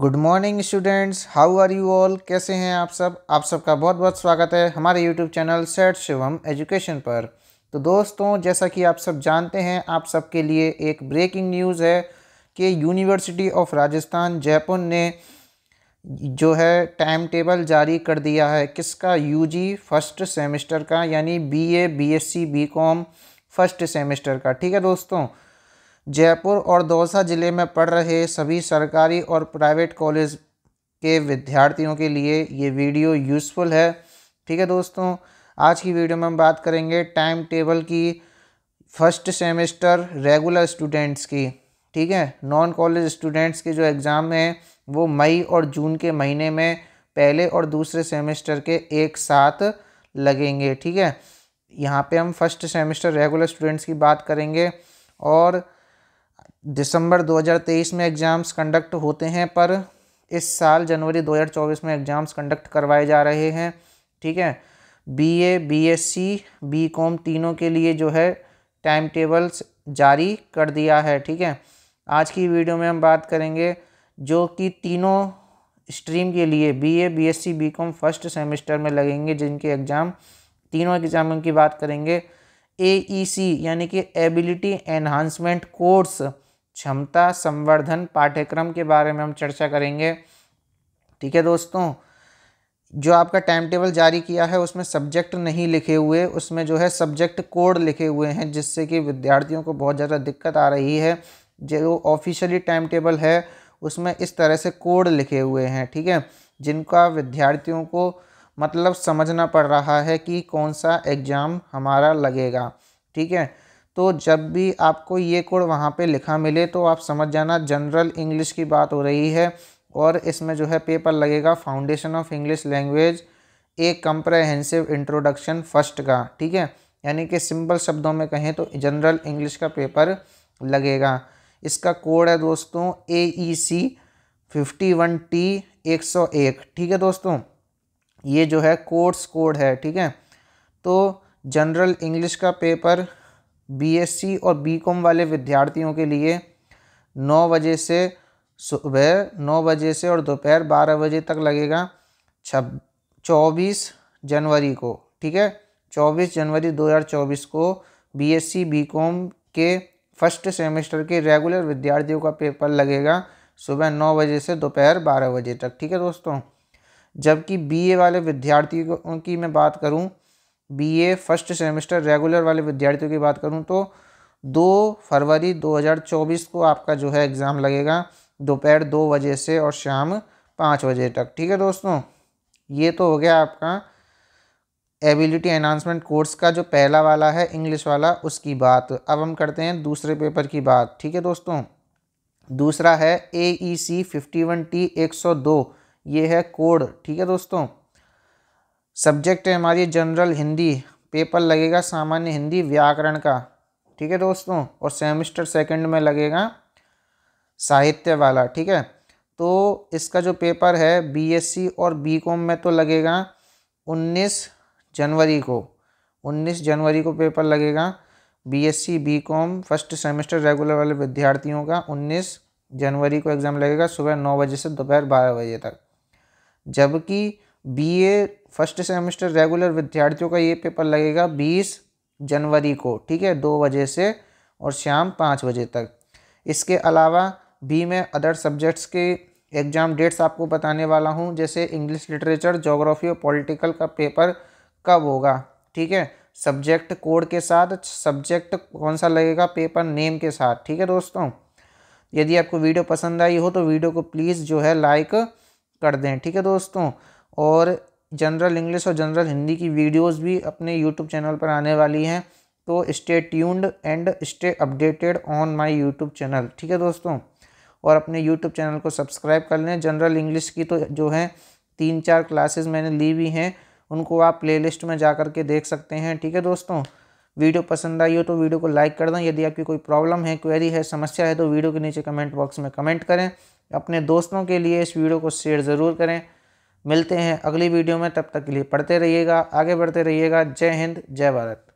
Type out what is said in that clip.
good morning students how are you all कैसे हैं आप सब आप सबका बहुत बहुत स्वागत है हमारे YouTube channel set Shivam education पर तो दोस्तों जैसा कि आप सब जानते हैं आप सबके लिए एक ब्रेकिंग न्यूज़ है कि यूनिवर्सिटी ऑफ राजस्थान जयपुर ने जो है टाइम टेबल जारी कर दिया है किसका यूजी फर्स्ट सेमेस्टर का यानी BA BSc BCom first semester का ठीक है दोस्तों जयपुर और दौसा ज़िले में पढ़ रहे सभी सरकारी और प्राइवेट कॉलेज के विद्यार्थियों के लिए ये वीडियो यूज़फुल है ठीक है दोस्तों आज की वीडियो में हम बात करेंगे टाइम टेबल की फर्स्ट सेमेस्टर रेगुलर स्टूडेंट्स की ठीक है नॉन कॉलेज स्टूडेंट्स के जो एग्ज़ाम हैं वो मई और जून के महीने में पहले और दूसरे सेमेस्टर के एक साथ लगेंगे ठीक है यहाँ पे हम फर्स्ट सेमेस्टर रेगुलर स्टूडेंट्स की बात करेंगे और दिसंबर 2023 में एग्ज़ाम्स कंडक्ट होते हैं पर इस साल जनवरी 2024 में एग्ज़ाम्स कंडक्ट करवाए जा रहे हैं ठीक है B A B S C B com तीनों के लिए जो है टाइम टेबल्स जारी कर दिया है ठीक है आज की वीडियो में हम बात करेंगे जो कि तीनों स्ट्रीम के लिए B A B S C B com first semester में लगेंगे जिनके एग्ज़ाम तीनों एग्ज़ाम की बात करेंगे ए ई सी यानी कि एबिलिटी एनहांसमेंट कोर्स क्षमता संवर्धन पाठ्यक्रम के बारे में हम चर्चा करेंगे ठीक है दोस्तों जो आपका टाइम टेबल जारी किया है उसमें सब्जेक्ट नहीं लिखे हुए उसमें जो है सब्जेक्ट कोड लिखे हुए हैं जिससे कि विद्यार्थियों को बहुत ज़्यादा दिक्कत आ रही है जो ऑफिशियली टाइम टेबल है उसमें इस तरह से कोड लिखे हुए हैं ठीक है जिनका विद्यार्थियों को मतलब समझना पड़ रहा है कि कौन सा एग्ज़ाम हमारा लगेगा ठीक है तो जब भी आपको ये कोड वहाँ पे लिखा मिले तो आप समझ जाना जनरल इंग्लिश की बात हो रही है और इसमें जो है पेपर लगेगा foundation of English language a comprehensive introduction first का ठीक है यानी कि सिंपल शब्दों में कहें तो जनरल इंग्लिश का पेपर लगेगा इसका कोड है दोस्तों A E C fifty one T एक सौ एक ठीक है दोस्तों ये जो है कोर्स कोड है ठीक है तो जनरल इंग्लिश का पेपर बीएससी और बीकॉम वाले विद्यार्थियों के लिए नौ बजे से सुबह नौ बजे से और दोपहर बारह बजे तक लगेगा छब चौबीस जनवरी को ठीक है चौबीस जनवरी 2024 को बीएससी बीकॉम के फर्स्ट सेमेस्टर के रेगुलर विद्यार्थियों का पेपर लगेगा सुबह नौ बजे से दोपहर बारह बजे तक ठीक है दोस्तों जबकि बीए वाले विद्यार्थियों की मैं बात करूं बीए फर्स्ट सेमेस्टर रेगुलर वाले विद्यार्थियों की बात करूँ तो दो फरवरी 2024 को आपका जो है एग्ज़ाम लगेगा दोपहर दो बजे से और शाम पाँच बजे तक ठीक है दोस्तों ये तो हो गया आपका एबिलिटी एनहांसमेंट कोर्स का जो पहला वाला है इंग्लिश वाला उसकी बात अब हम करते हैं दूसरे पेपर की बात ठीक है दोस्तों दूसरा है A E C fifty one T एक सौ दो ये है कोड ठीक है दोस्तों सब्जेक्ट है हमारी जनरल हिंदी पेपर लगेगा सामान्य हिंदी व्याकरण का ठीक है दोस्तों और सेमिस्टर सेकंड में लगेगा साहित्य वाला ठीक है तो इसका जो पेपर है बीएससी और बीकॉम में तो लगेगा 19 जनवरी को 19 जनवरी को पेपर लगेगा BSc BCom first semester regular वाले विद्यार्थियों का 19 जनवरी को एग्ज़ाम लगेगा सुबह नौ बजे से दोपहर बारह बजे तक जबकि बीए फर्स्ट सेमेस्टर रेगुलर विद्यार्थियों का ये पेपर लगेगा बीस जनवरी को ठीक है दो बजे से और शाम पाँच बजे तक इसके अलावा बी में अदर सब्जेक्ट्स के एग्ज़ाम डेट्स आपको बताने वाला हूँ जैसे इंग्लिश लिटरेचर जोग्राफी और पॉलिटिकल का पेपर कब होगा ठीक है सब्जेक्ट कोड के साथ सब्जेक्ट कौन सा लगेगा पेपर नेम के साथ ठीक है दोस्तों यदि आपको वीडियो पसंद आई हो तो वीडियो को प्लीज़ जो है लाइक कर दें ठीक है दोस्तों और जनरल इंग्लिश और जनरल हिंदी की वीडियोस भी अपने यूट्यूब चैनल पर आने वाली हैं तो stay tuned and stay updated on my YouTube channel ठीक है दोस्तों और अपने यूट्यूब चैनल को सब्सक्राइब कर लें जनरल इंग्लिश की तो जो है तीन चार क्लासेस मैंने ली हुई हैं उनको आप प्ले में जा कर के देख सकते हैं ठीक है दोस्तों वीडियो पसंद आई हो तो वीडियो को लाइक कर दें यदि आपकी कोई प्रॉब्लम है क्वेरी है समस्या है तो वीडियो के नीचे कमेंट बॉक्स में कमेंट करें अपने दोस्तों के लिए इस वीडियो को शेयर ज़रूर करें मिलते हैं अगली वीडियो में तब तक के लिए पढ़ते रहिएगा आगे बढ़ते रहिएगा जय हिंद जय भारत